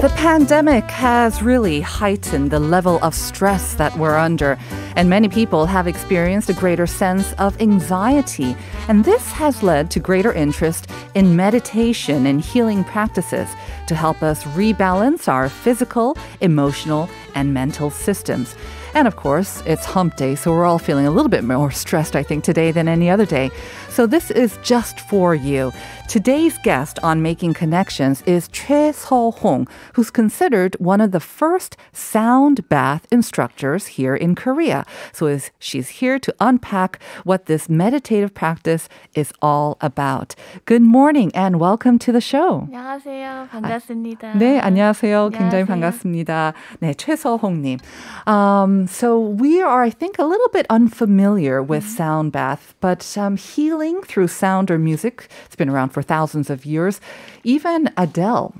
The pandemic has really heightened the level of stress that we're under, and many people have experienced a greater sense of anxiety. And this has led to greater interest in meditation and healing practices to help us rebalance our physical, emotional, and mental systems. And of course, it's hump day, so we're all feeling a little bit more stressed, I think, today than any other day. So this is just for you. Today's guest on Making Connections is Choi so Hong, who's considered one of the first sound bath instructors here in Korea. So she's here to unpack what this meditative practice is all about. Good morning and welcome to the show. 안녕하세요. 반갑습니다. 아, 네, 안녕하세요. 굉장히 반갑습니다. 네, 최서홍님. Um, so we are, I think, a little bit unfamiliar with mm-hmm. sound bath, but um, healing healing through sound or music. It's been around for thousands of years. Even Adele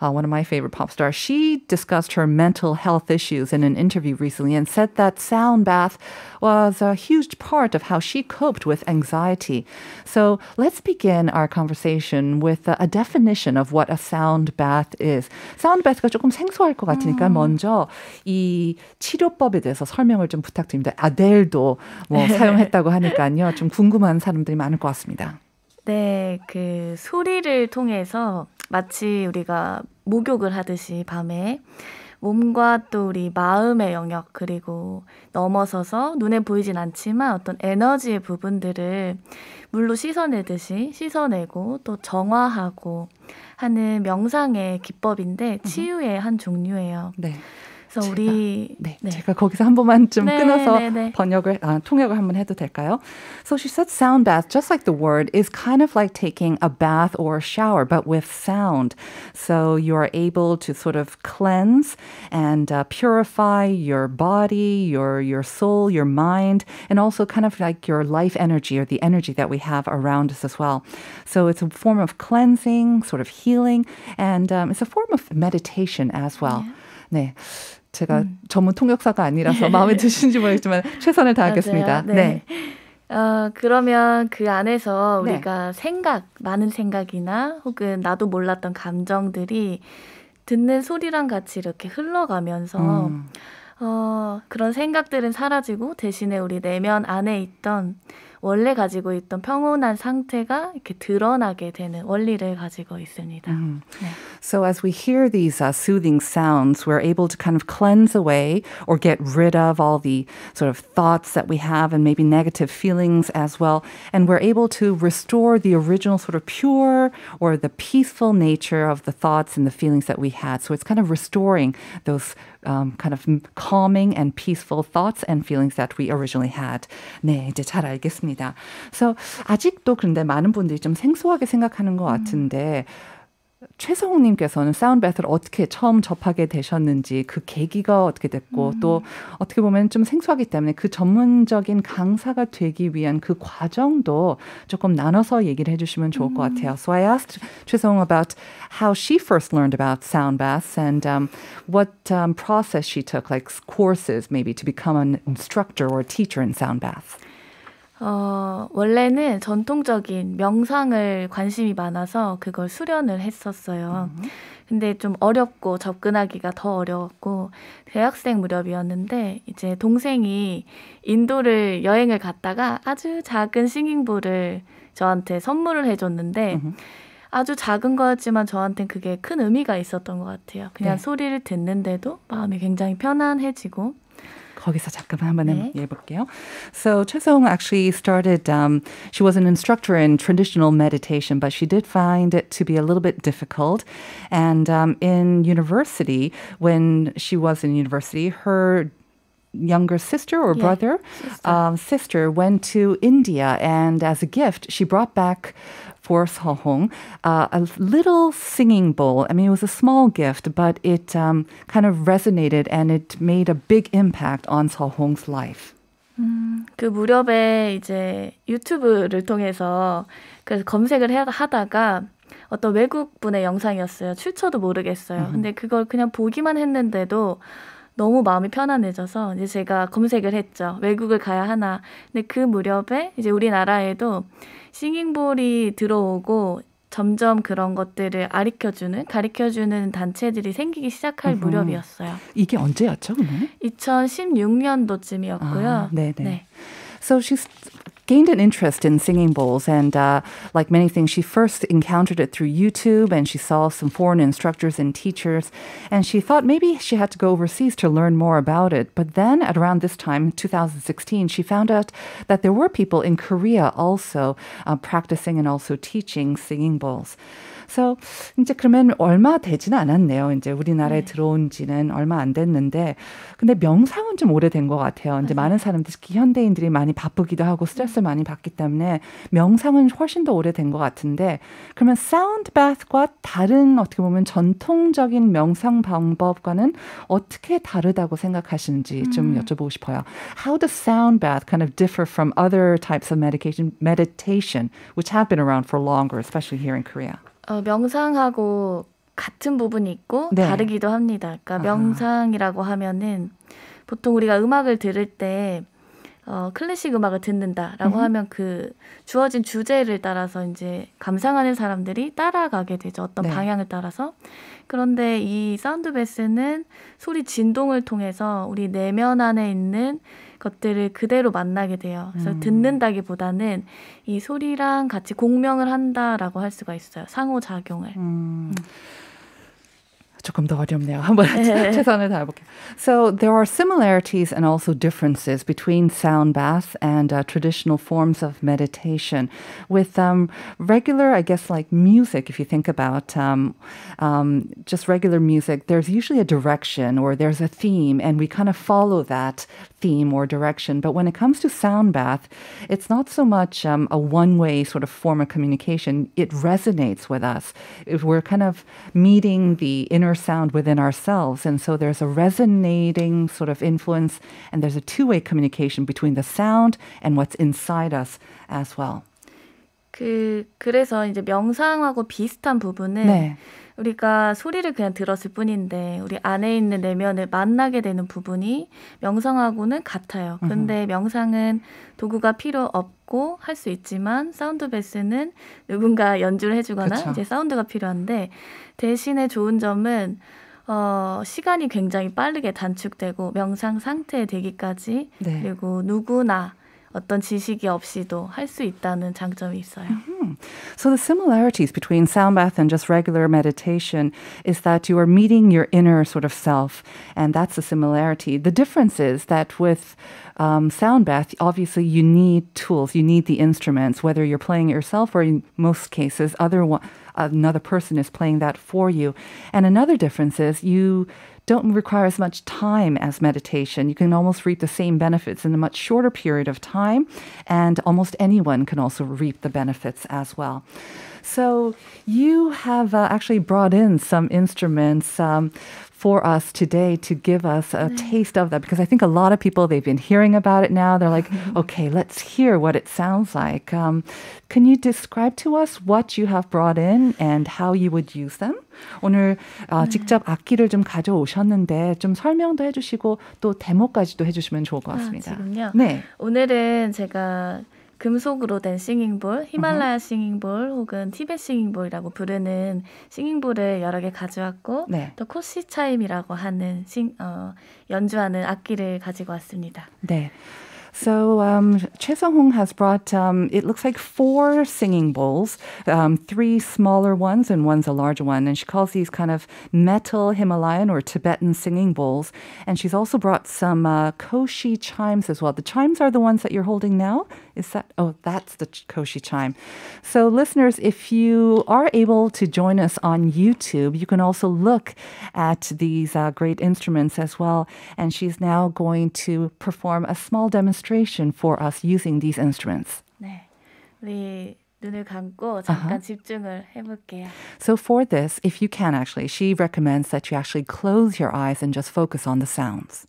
uh, one of my favorite pop stars, she discussed her mental health issues in an interview recently and said that sound bath was a huge part of how she coped with anxiety. So let's begin our conversation with a definition of what a sound bath is. Sound bath가 조금 생소할 것 같으니까 음. 먼저 이 치료법에 대해서 설명을 좀 부탁드립니다. 아델도 뭐 사용했다고 하니까요. 좀 궁금한 사람들이 많을 것 같습니다. 네, 그 소리를 통해서 마치 우리가 목욕을 하듯이 밤에 몸과 또 우리 마음의 영역 그리고 넘어서서 눈에 보이진 않지만 어떤 에너지의 부분들을 물로 씻어내듯이 씻어내고 또 정화하고 하는 명상의 기법인데 치유의 한 종류예요. 네. 그래서 제가, 네, 네. 제가 거기서 한 번만쯤 네, 끊어서 네, 번역을 아, 통역을 한번 해도 될까요? So she said sound bath just like the word is kind of like taking a bath or a shower but with sound. So you are able to sort of cleanse and uh, purify your body, your your soul, your mind and also kind of like your life energy or the energy that we have around us as well. So it's a form of cleansing, sort of healing and um, it's a form of meditation as well. Yeah. 네. 제가 음. 전문 통역사가 아니라서 마음에 드신지 모르겠지만 최선을 다하겠습니다. 네. 네. 어, 그러면 그 안에서 네. 우리가 네. 생각, 많은 생각이나 혹은 나도 몰랐던 감정들이 듣는 소리랑 같이 이렇게 흘러가면서 음. 어, 그런 생각들은 사라지고 대신에 우리 내면 안에 있던 원래 가지고 있던 평온한 상태가 이렇게 드러나게 되는 원리를 가지고 있습니다. Mm. 네. So as we hear these uh, soothing sounds, we're able to kind of cleanse away or get rid of all the sort of thoughts that we have and maybe negative feelings as well. And we're able to restore the original sort of pure or the peaceful nature of the thoughts and the feelings that we had. So it's kind of restoring those um, kind of calming and peaceful thoughts and feelings that we originally had. 네, 이제 잘 알겠습니다. 같습니다. 그래서 아직도 그런데 많은 분들이 좀 생소하게 생각하는 것 같은데 최성욱님께서는 사운드 배틀을 어떻게 처음 접하게 되셨는지 그 계기가 어떻게 됐고 음. 또 어떻게 보면 좀 생소하기 때문에 그 전문적인 강사가 되기 위한 그 과정도 조금 나눠서 얘기를 해주시면 좋을 것 같아요. So I asked Chesong about how she first learned about sound baths and um, what um, process she took, like courses maybe to become an instructor or teacher in sound baths. 어, 원래는 전통적인 명상을 관심이 많아서 그걸 수련을 했었어요. 음. 근데 좀 어렵고 접근하기가 더 어려웠고 대학생 무렵이었는데 이제 동생이 인도를 여행을 갔다가 아주 작은 싱잉볼을 저한테 선물을 해줬는데 음 아주 작은 거였지만 저한테는 그게 큰 의미가 있었던 것 같아요. 그냥 네. 소리를 듣는데도 마음이 굉장히 편안해지고 거기서 잠깐만 한번 네. 해볼게요. So Chesong actually started. Um, she was an instructor in traditional meditation, but she did find it to be a little bit difficult. And um, in university, when she was in university, her younger sister or yeah, brother sister. Um, sister. went to india and as a gift she brought back force Hohong, uh, a little singing bowl. I mean, it was a small gift, but it um, kind of resonated and it made a big impact on Hohong's life. 음, 그 무렵에 이제 유튜브를 통해서 그래서 검색을 하다가 어떤 외국 분의 영상이었어요. 출처도 모르겠어요. 근데 그걸 그냥 보기만 했는데도 너무 마음이 편안해져서 이제 제가 검색을 했죠. 외국을 가야 하나. 근데 그 무렵에 이제 우리나라에도 싱잉볼이 들어오고 점점 그런 것들을 아리켜주는 가리켜주는 단체들이 생기기 시작할 어 무렵이었어요. 이게 언제였죠? 그러면? 2016년도쯤이었고요. 아, 네네. 네. So she's gained an interest in singing bowls, and uh, like many things, she first encountered it through YouTube, and she saw some foreign instructors and teachers, and she thought maybe she had to go overseas to learn more about it. But then, at around this time, 2016, she found out that there were people in Korea also uh, practicing and also teaching singing bowls. 그래서 이제 그러면 얼마 되지는 않았네요. 이제 우리나라에 네. 들어온 지는 얼마 안 됐는데 근데 명상은 좀 오래된 것 같아요. 이제 네. 많은 사람들 이 현대인들이 많이 바쁘기도 하고 스트레스를 음. 많이 받기 때문에 명상은 훨씬 더 오래된 것 같은데 그러면 사운드 바스과 다른 어떻게 보면 전통적인 명상 방법과는 어떻게 다르다고 생각하시는지 음. 좀 여쭤보고 싶어요. How does sound bath kind of differ from other types of medication meditation which have been around for longer especially here in Korea? 어, 명상하고 같은 부분이 있고 네. 다르기도 합니다. 그러니까 명상이라고 하면은 보통 우리가 음악을 들을 때 어, 클래식 음악을 듣는다라고 음. 하면 그 주어진 주제를 따라서 이제 감상하는 사람들이 따라가게 되죠. 어떤 네. 방향을 따라서. 그런데 이 사운드 베스는 소리 진동을 통해서 우리 내면 안에 있는 것들을 그대로 만나게 돼요. 그래서 음. 듣는다기보다는 이 소리랑 같이 공명을 한다라고 할 수가 있어요. 상호작용을. 음. 조금 더 어렵네요. 한번 최선을 다해볼게요. So there are similarities and also differences between sound baths and uh, traditional forms of meditation. With um, regular, I guess, like music, if you think about um, um, just regular music, there's usually a direction or there's a theme, and we kind of follow that theme or direction. But when it comes to sound bath, it's not so much um, a one way sort of form of communication. It resonates with us. If we're kind of meeting the inner sound within ourselves. And so there's a resonating sort of influence, and there's a two way communication between the sound and what's inside us as well. 그 그래서 이제 명상하고 비슷한 부분은 네. 우리가 소리를 그냥 들었을 뿐인데 우리 안에 있는 내면을 만나게 되는 부분이 명상하고는 같아요. 근데 으 명상은 도구가 필요 없고 할 수 있지만 사운드 베스는 누군가 연주를 해주거나 그쵸. 이제 사운드가 필요한데 대신에 좋은 점은 어, 시간이 굉장히 빠르게 단축되고 명상 상태에 되기까지 네. 그리고 누구나 어떤 지식이 수 있다는 장점이 있어요. Mm-hmm. So the similarities between sound bath and just regular meditation is that you are meeting your inner sort of self, and that's the similarity. The difference is that with um, sound bath, obviously you need tools, you need the instruments, whether you're playing it yourself or in most cases, other one, another person is playing that for you. And another difference is you don't require as much time as meditation. You can almost reap the same benefits in a much shorter period of time, and almost anyone can also reap the benefits as well. So you have uh, actually brought in some instruments. Um, for us today to give us a taste of that because I think a lot of people they've been hearing about it now. They're like, okay, let's hear what it sounds like. Um, can you describe to us what you have brought in and how you would use them? 오늘 어, 직접 악기를 좀 가져오셨는데 좀 설명도 해주시고 또 데모까지도 해주시면 좋을 것 같습니다. 아, 지금요? 네. 오늘은 제가 금속으로 된 싱잉볼, 히말라야 uh-huh. 싱잉볼 혹은 티벳 싱잉볼이라고 부르는 싱잉볼을 여러 개 가져왔고 네. 또 코시 차임이라고 하는 싱, 어, 연주하는 악기를 가지고 왔습니다. 네. So um, Choi Sung-hong has brought, um, it looks like four singing bowls, um, three smaller ones and one's a large one. And she calls these kind of metal Himalayan or Tibetan singing bowls. And she's also brought some uh, Koshi chimes as well. The chimes are the ones that you're holding now. Is that, oh, that's the Koshi chime. So listeners, if you are able to join us on YouTube, you can also look at these uh, great instruments as well. And she's now going to perform a small demonstration illustration for us using these instruments. 네 우리 눈을 감고 잠깐 uh-huh. 집중을 해볼게요. So for this, if you can actually, she recommends that you actually close your eyes and just focus on the sounds.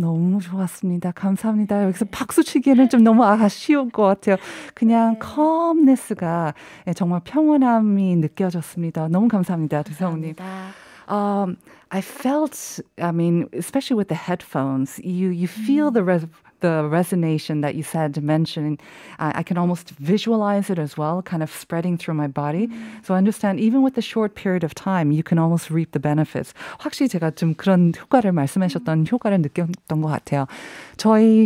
너무 좋았습니다. 감사합니다. 여기서 박수 치기에는 좀 너무 아쉬운 것 같아요. 그냥 컴네스가 예, 정말 평온함이 느껴졌습니다. 너무 감사합니다, 두성우님. Um, I felt, I mean, especially with the headphones, you you feel 음. the res- the resonation that you said mentioning, mention, I can almost visualize it as well, kind of spreading through my body. Mm. So I understand even with a short period of time, you can almost reap the benefits. 확실히 제가 좀 그런 효과를 말씀하셨던 효과를 느꼈던 것 같아요. 저희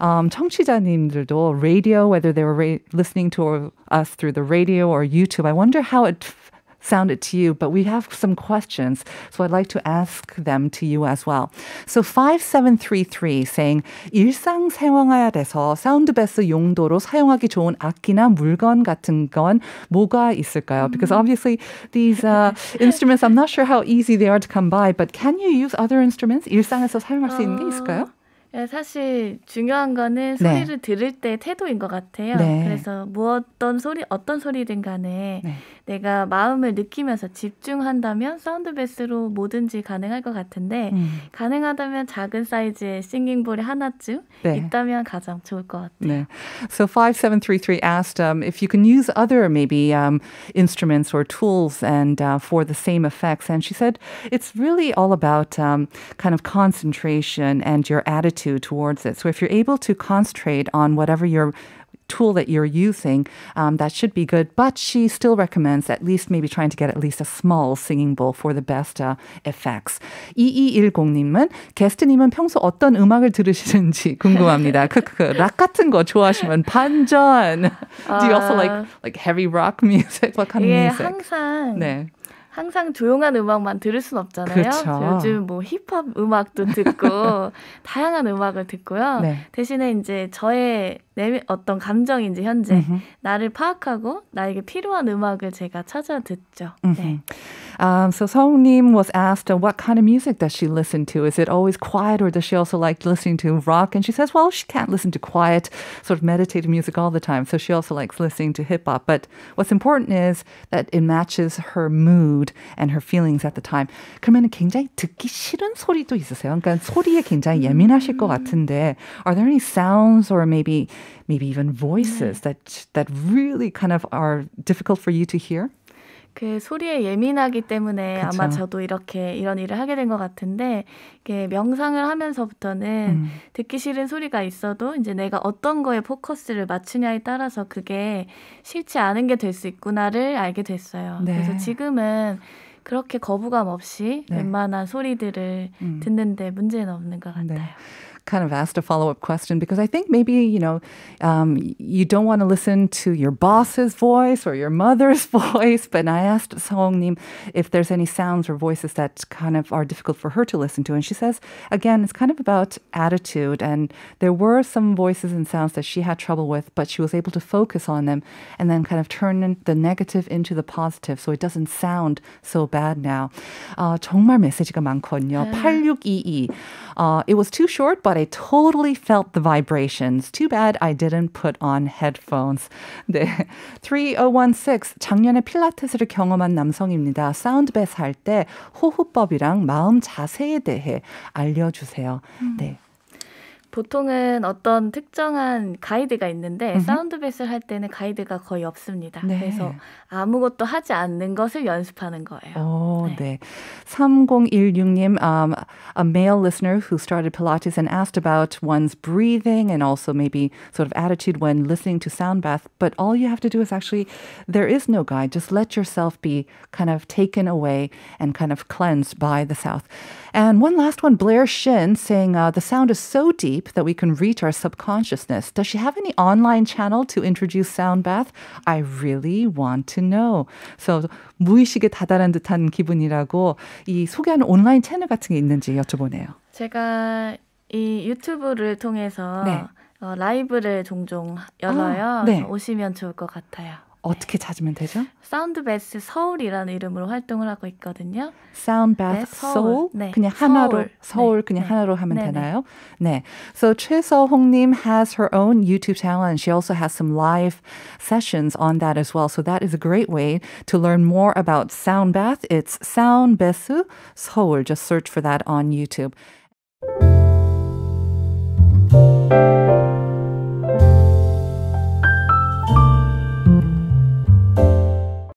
um, 청취자님들도 radio, whether they were ra- listening to us through the radio or YouTube, I wonder how it Sounded to you, but we have some questions. So I'd like to ask them to you as well. So 5733 saying, 일상생활해야 돼서 사운드베스 용도로 사용하기 좋은 악기나 물건 같은 건 뭐가 있을까요? Because obviously these uh, instruments, I'm not sure how easy they are to come by, but can you use other instruments? 일상에서 사용할 수 있는 게 있을까요? 사실 중요한 거는 소리를 네. 들을 때 태도인 것 같아요. 네. 그래서 무엇던 소리 어떤 소리든 간에 네. 내가 마음을 느끼면서 집중한다면 사운드 베스로 뭐든지 가능할 것 같은데 음. 가능하다면 작은 사이즈의 싱잉볼이 하나쯤 있다면 가장 좋을 것 같아요. So 5733 asked um, if you can use other maybe um, instruments or tools and uh, for the same effects and she said it's really all about um, kind of concentration and your attitude attitude towards it. So if you're able to concentrate on whatever your tool that you're using, um, that should be good. But she still recommends at least maybe trying to get at least a small singing bowl for the best uh, effects. 2210님은 게스트님은 평소 어떤 음악을 들으시는지 궁금합니다. 락 같은 거 좋아하시면 반전. Do you also like like heavy rock music? What kind of music? 예, 항상. 네. 항상 조용한 음악만 들을 순 없잖아요. 그렇죠. 요즘 뭐 힙합 음악도 듣고 다양한 음악을 듣고요. 네. 대신에 이제 저의 내 어떤 감정이 제 현재 나를 파악하고 나에게 필요한 음악을 제가 찾아 듣죠. 네. Um, so Song Nim was asked uh, what kind of music does she listen to? Is it always quiet or does she also like listening to rock? And she says, well, she can't listen to quiet sort of meditative music all the time. So she also likes listening to hip hop. But what's important is that it matches her mood and her feelings at the time. 그러면 굉장히 듣기 싫은 소리도 있으세요. 그러니까 소리에 굉장히 예민하실 것 같은데 are there any sounds or maybe maybe even voices that that really kind of are difficult for you to hear? 그 소리에 예민하기 때문에 그쵸. 아마 저도 이렇게 이런 일을 하게 된 것 같은데 이게 명상을 하면서부터는 음. 듣기 싫은 소리가 있어도 이제 내가 어떤 거에 포커스를 맞추냐에 따라서 그게 싫지 않은 게 될 수 있구나를 알게 됐어요. 네. 그래서 지금은 그렇게 거부감 없이 네. 웬만한 소리들을 음. 듣는데 문제는 없는 것 네. 같아요. 네. kind of asked a follow up question because I think maybe, you know, um, you don't want to listen to your boss's voice or your mother's voice. But I asked Song Nim if there's any sounds or voices that kind of are difficult for her to listen to. And she says, again, it's kind of about attitude. And there were some voices and sounds that she had trouble with, but she was able to focus on them and then kind of turn the negative into the positive so it doesn't sound so bad now. Uh, 정말 메시지가 많거든요. 8622. Uh, it was too short, but but I totally felt the vibrations. Too bad I didn't put on headphones. 네. 3016. 작년에 필라테스를 경험한 남성입니다. 사운드 배스 할때 호흡법이랑 마음 자세에 대해 알려주세요. 음. 네. 보통은 어떤 특정한 가이드가 있는데 음흠. 사운드 베이스를 할 때는 가이드가 거의 없습니다. 네. 그래서 아무것도 하지 않는 것을 연습하는 거예요. 오, 네. 네. 3016님, um, a male listener who started Pilates and asked about one's breathing and also maybe sort of attitude when listening to sound bath. But all you have to do is actually, there is no guide. Just let yourself be kind of taken away and kind of cleansed by the south. And one last one, Blair Shin saying uh, the sound is so deep that we can reach our subconsciousness. Does she have any online channel to introduce sound bath? I really want to know. So 무의식에 다다른 듯한 기분이라고 이 소개하는 온라인 채널 같은 게 있는지 여쭤보네요. 제가 이 유튜브를 통해서 네. 어, 라이브를 종종 열어요. 아, 네. 오시면 좋을 것 같아요. 어떻게 찾으면 되죠? 사운드베스 서울이라는 이름으로 활동을 하고 있거든요. 사운드베스 네, 서울. 네. 그냥 서울. 하나로 서울 네. 그냥 하나로 하면 되나요? 네. So 최서홍 님 has her own YouTube channel and she also has some live sessions on that as well. So that is a great way to learn more about Soundbath. It's Soundbesu Seoul. Just search for that on YouTube.